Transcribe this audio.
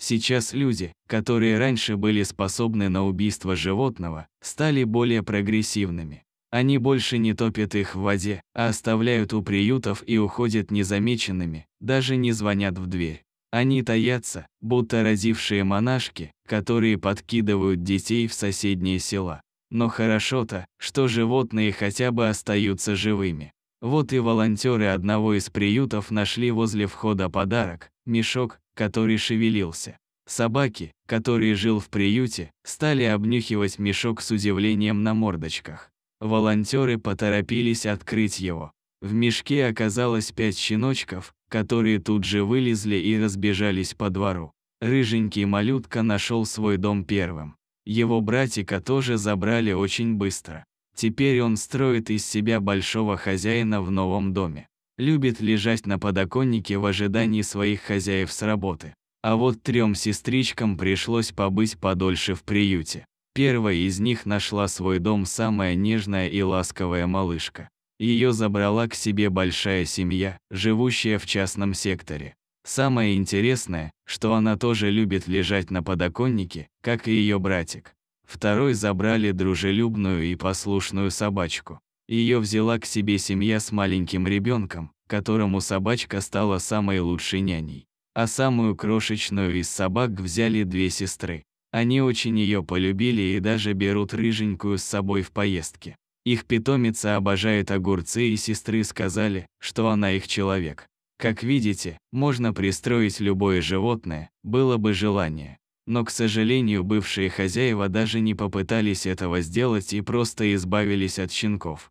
Сейчас люди, которые раньше были способны на убийство животного, стали более прогрессивными. Они больше не топят их в воде, а оставляют у приютов и уходят незамеченными, даже не звонят в дверь. Они таятся, будто родившие монашки, которые подкидывают детей в соседние села. Но хорошо-то, что животные хотя бы остаются живыми. Вот и волонтеры одного из приютов нашли возле входа подарок – мешок, который шевелился. Собаки, которые жил в приюте, стали обнюхивать мешок с удивлением на мордочках. Волонтеры поторопились открыть его. В мешке оказалось пять щеночков, которые тут же вылезли и разбежались по двору. Рыженький малютка нашел свой дом первым. Его братика тоже забрали очень быстро. Теперь он строит из себя большого хозяина в новом доме любит лежать на подоконнике в ожидании своих хозяев с работы. А вот трем сестричкам пришлось побыть подольше в приюте. Первая из них нашла свой дом самая нежная и ласковая малышка. Ее забрала к себе большая семья, живущая в частном секторе. Самое интересное, что она тоже любит лежать на подоконнике, как и ее братик. Второй забрали дружелюбную и послушную собачку. Ее взяла к себе семья с маленьким ребенком, которому собачка стала самой лучшей няней. А самую крошечную из собак взяли две сестры. Они очень ее полюбили и даже берут рыженькую с собой в поездке. Их питомица обожает огурцы и сестры сказали, что она их человек. Как видите, можно пристроить любое животное, было бы желание. Но, к сожалению, бывшие хозяева даже не попытались этого сделать и просто избавились от щенков.